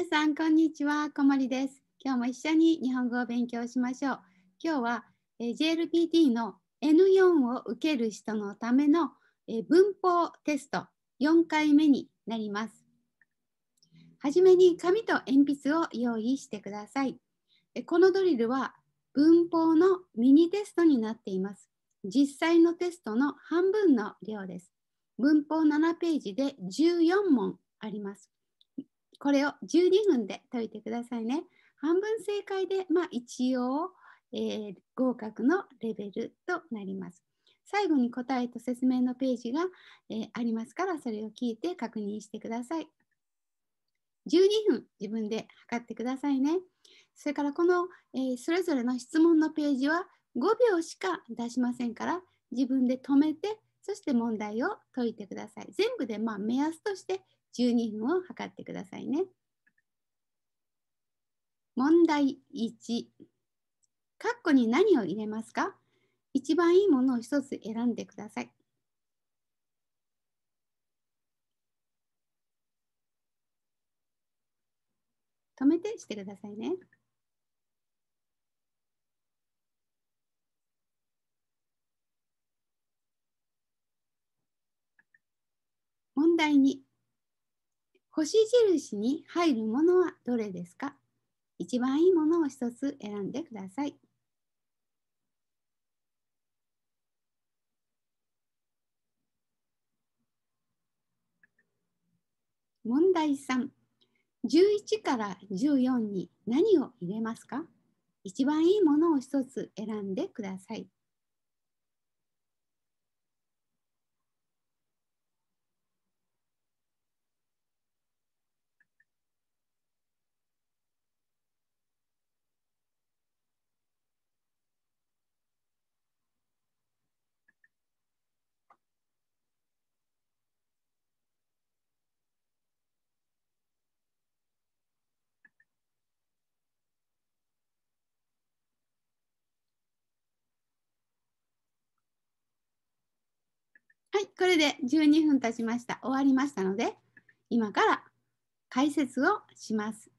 皆さんこんにちは、こもりです。今日も一緒に日本語を勉強しましょう。今日は、え JLPT の N4 を受ける人のための、え文法テスト4回目になります。はじめに紙と鉛筆を用意してください。えこのドリルは文法のミニテストになっています。実際のテストの半分の量です。文法7ページで14問あります。これを12分で解いてくださいね。半分正解で、まあ、一応、えー、合格のレベルとなります。最後に答えと説明のページが、えー、ありますから、それを聞いて確認してください。12分自分で測ってくださいね。それからこの、えー、それぞれの質問のページは5秒しか出しませんから自分で止めてそして問題を解いてください。全部でまあ目安として12分を測ってくださいね。問題1。カッコに何を入れますか一番いいものを1つ選んでください。止めてしてくださいね。問題2。星印に入るものはどれですか一番いいものを1つ選んでください。問題3。11から14に何を入れますか一番いいものを1つ選んでください。はい、これで12分経ちました。終わりましたので、今から解説をします。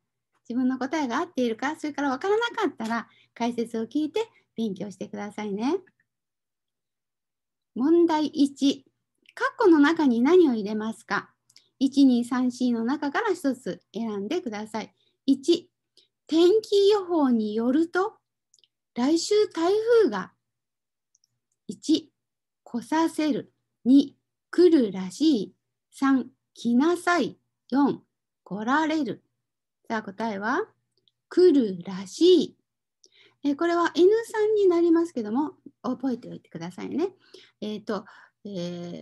自分の答えが合っているか、それから分からなかったら解説を聞いて勉強してくださいね。問題1、括弧の中に何を入れますか ?1234 の中から1つ選んでください。1、天気予報によると、来週台風が1、来させる。2、来るらしい。3、来なさい。4、来られる。さあ答えは、来るらしい。えこれは N さんになりますけども、覚えておいてくださいね。えっ、ー、と、え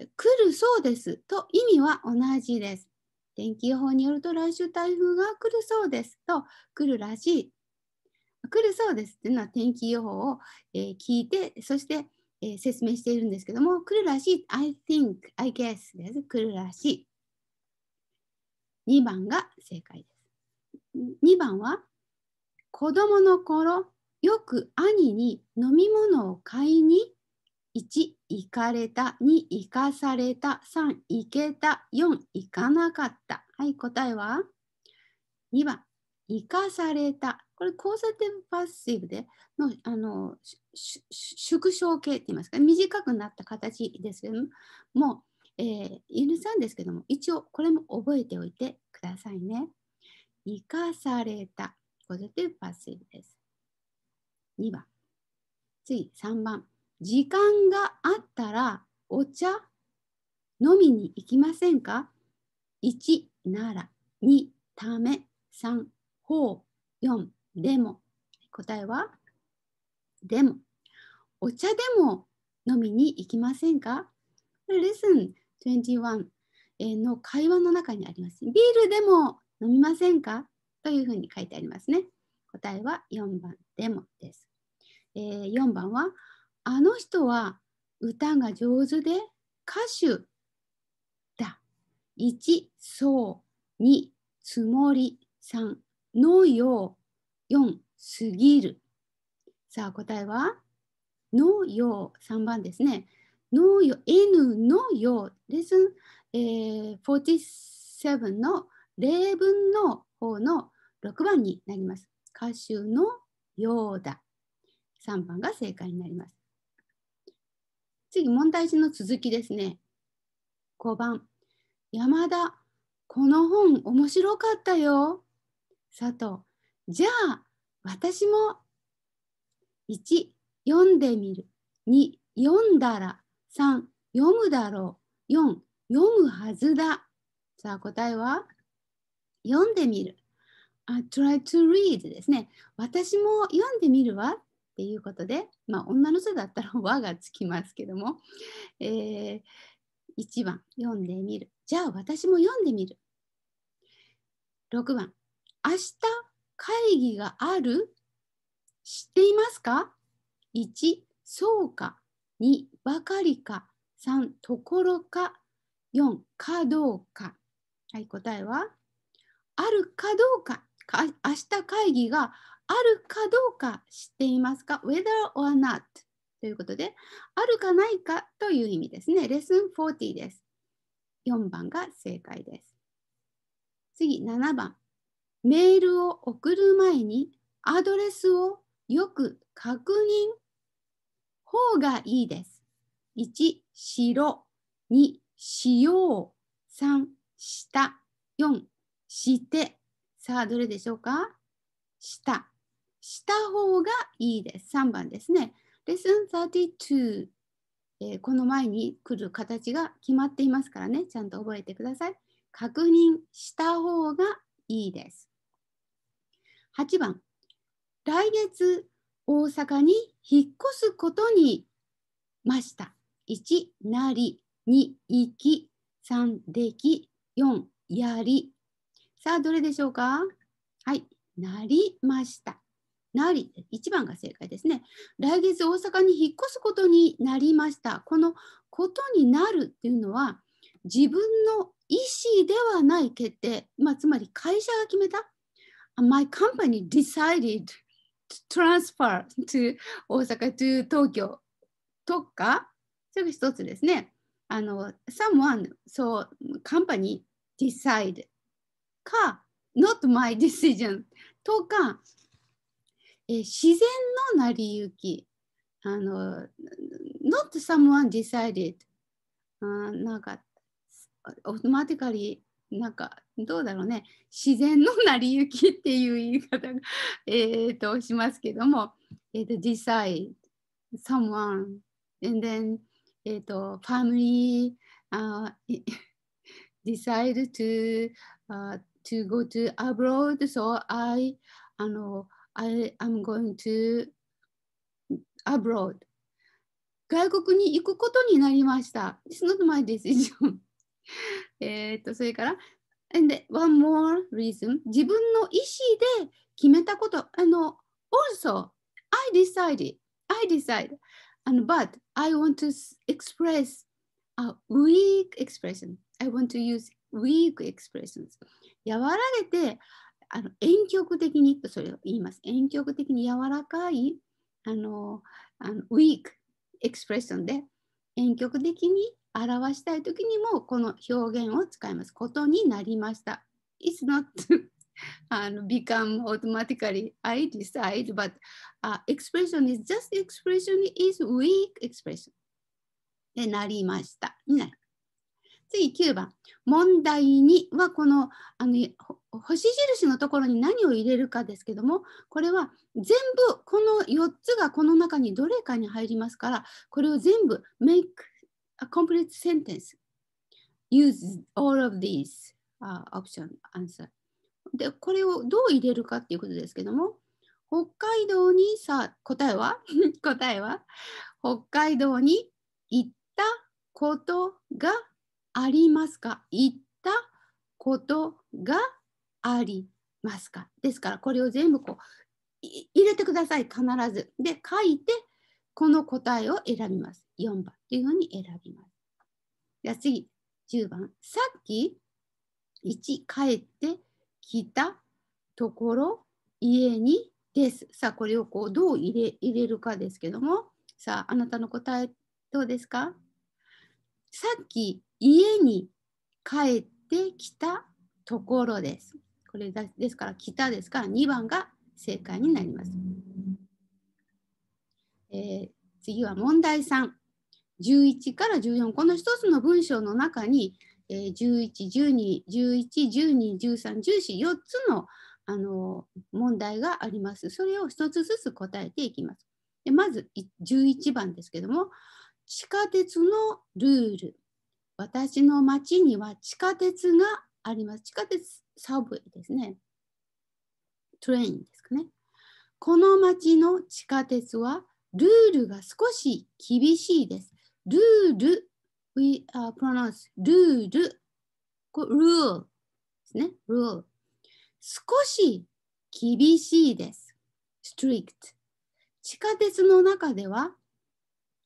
ー、来るそうですと意味は同じです。天気予報によると来週台風が来るそうですと来るらしい。来るそうですというのは天気予報を、えー、聞いて、そして、えー、説明しているんですけども、来るらしい、I think, I guess です。来るらしい。2番が正解です。2番は、子供の頃、よく兄に飲み物を買いに、1、行かれた、2、行かされた、3、行けた、4、行かなかった。はい、答えは2番。生かされた。これ、交差点パッシブでのあの縮小形って言いますか、短くなった形ですけども、う、えー、犬さんですけども、一応これも覚えておいてくださいね。生かされた。交差ティブパッシブです。2番。次、3番。時間があったらお茶飲みに行きませんか ?1 なら、2ため、3ほう、4、でも。答えは、でも。お茶でも飲みに行きませんかレッスン21の会話の中にあります。ビールでも飲みませんかというふうに書いてありますね。答えは4番でもです。え4番は、あの人は歌が上手で歌手だ。1、そう。2、つもり。3、のよ4すぎる。さあ答えはのよ3番ですね。のよ N のよレスン、えー、47の例文の方の6番になります。歌手のようだ。3番が正解になります。次、問題児の続きですね。5番、山田、この本面白かったよ。佐藤じゃあ私も1読んでみる2読んだら3読むだろう4読むはずださあ答えは読んでみる。I try to read ですね。私も読んでみるわっていうことで、まあ、女の人だったら和がつきますけども、えー、1番読んでみる。じゃあ私も読んでみる。6番明日会議がある知っていますか ?1、そうか。2、ばかりか。3、ところか。4、かどうか。はい、答えはあるかどうか。か明日会議があるかどうか知っていますか ?whether or not ということで、あるかないかという意味ですね。レッスン40です。4番が正解です。次、7番。メールを送る前にアドレスをよく確認方がいいです。1、白、2、しよう、3、した、4、して。さあ、どれでしょうかした。した方がいいです。3番ですね。レッスン32。えー、この前に来る形が決まっていますからね、ちゃんと覚えてください。確認した方がいいです。8番、来月大阪に引っ越すことにました。1、なり、2、行き、3、でき、4、やり。さあ、どれでしょうかはい、なりました。なり、1番が正解ですね。来月大阪に引っ越すことになりました。このことになるっていうのは、自分の意思ではない決定、まあ、つまり会社が決めた My company decided to transfer to 大阪 to 東京とか、それが一つですね。あの、someone, so company decide か、not my decision とか、えー、自然の成り行き、あの、not someone decided あなんかオートマティカリーなんかどうだろうね自然の成り行きっていう言い方が、えとしますけども、えー、と decide someone and then えー、と family、uh, decide to、uh, to go to abroad so I あの I am going to abroad 外国に行くことになりました。It's not my decision. えっと、それから、and one more reason 自分の意思で決めたこと、あの、also, I decided, I decide, and but I want to express a weak expression. I want to use weak expressions. 和らげて、あの遠曲的にとそれを言います。遠曲的に柔らかい、あの、あの weak expression で、遠曲的に表したい時にもこの表現を使います。ことになりました。It's not あの become automatically I decide, but、uh, expression is just expression is weak expression. でなりました。ね、次9番。問題にはこのあの星印のところに何を入れるかですけども、これは全部この4つがこの中にどれかに入りますから、これを全部 make a complete sentence use all of these、uh, option answer でこれをどう入れるかっていうことですけども北海道にさ答えは 答えは北海道に行ったことがありますか行ったことがありますかですからこれを全部こう入れてください必ずで書いてこの答えを選びます4番というように選びます。次、10番。さっき1帰ってきたところ家にです。さあこれをこうどう入れ入れるかですけどもさああなたの答えどうですかさっき家に帰ってきたところです。これだですから来たですから2番が正解になります。えー、次は問題3。11から14この1つの文章の中に、11、12、11、12、13、14、4つのあの問題があります。それを1つずつ答えていきます。でまず11番ですけども、地下鉄のルール。私の町には地下鉄があります。地下鉄、サブウェイですね。トレインですかね。この町の地下鉄はルールが少し厳しいです。ルール。we are pronounce rule, これ rule ですね、rule。少し厳しいです。strict。地下鉄の中では、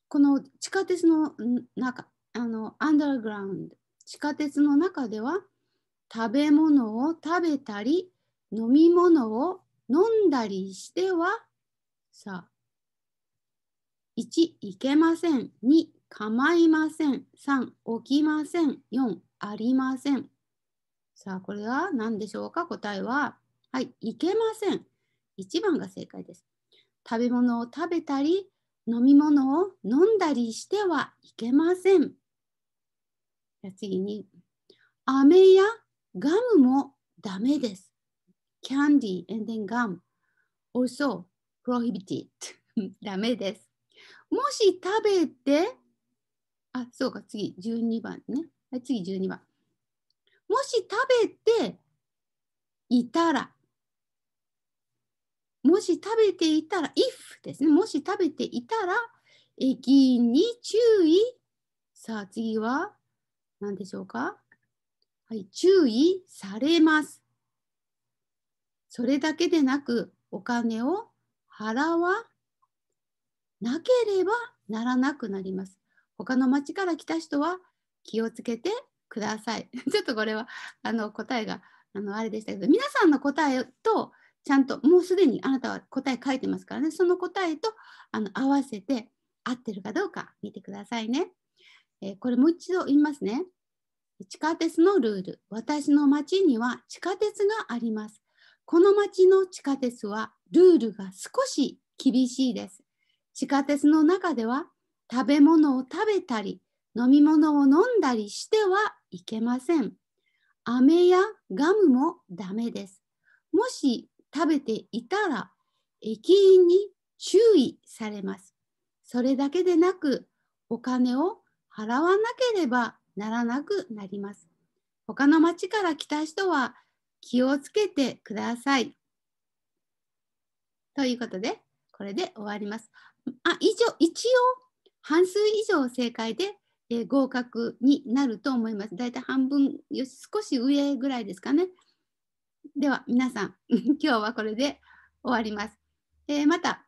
この地下鉄の中、あの、underground。地下鉄の中では、食べ物を食べたり、飲み物を飲んだりしては、さあ、1、いけません。2、構いません。3、起きません。4、ありません。さあ、これは何でしょうか答えは、はい、いけません。1番が正解です。食べ物を食べたり、飲み物を飲んだりしてはいけません。次に、飴やガムもダメです。candy and then gum also prohibited ダメです。もし食べてあ、そうか、次、12番ね。はい、次、12番。もし食べていたら、もし食べていたら、if ですね。もし食べていたら、駅員に注意。さあ、次は何でしょうかはい、注意されます。それだけでなく、お金を払わなければならなくなります。他の町から来た人は気をつけてください。ちょっとこれはあの答えがあのあれでしたけど皆さんの答えとちゃんともうすでにあなたは答え書いてますからねその答えとあの合わせて合ってるかどうか見てくださいね。えー、これもう一度言いますね。地下鉄のルール私の町には地下鉄があります。この町の地下鉄はルールが少し厳しいです。地下鉄の中では食べ物を食べたり、飲み物を飲んだりしてはいけません。飴やガムもダメです。もし食べていたら、駅員に注意されます。それだけでなく、お金を払わなければならなくなります。他の町から来た人は気をつけてください。ということで、これで終わります。あ、以上、一応半数以上正解で、えー、合格になると思います。だいたい半分よ少し上ぐらいですかね。では皆さん 今日はこれで終わります。えー、また、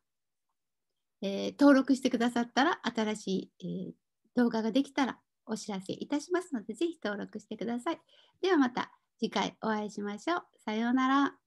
えー、登録してくださったら新しい、え動画ができたらお知らせいたしますので、ぜひ登録してください。ではまた次回お会いしましょう。さようなら。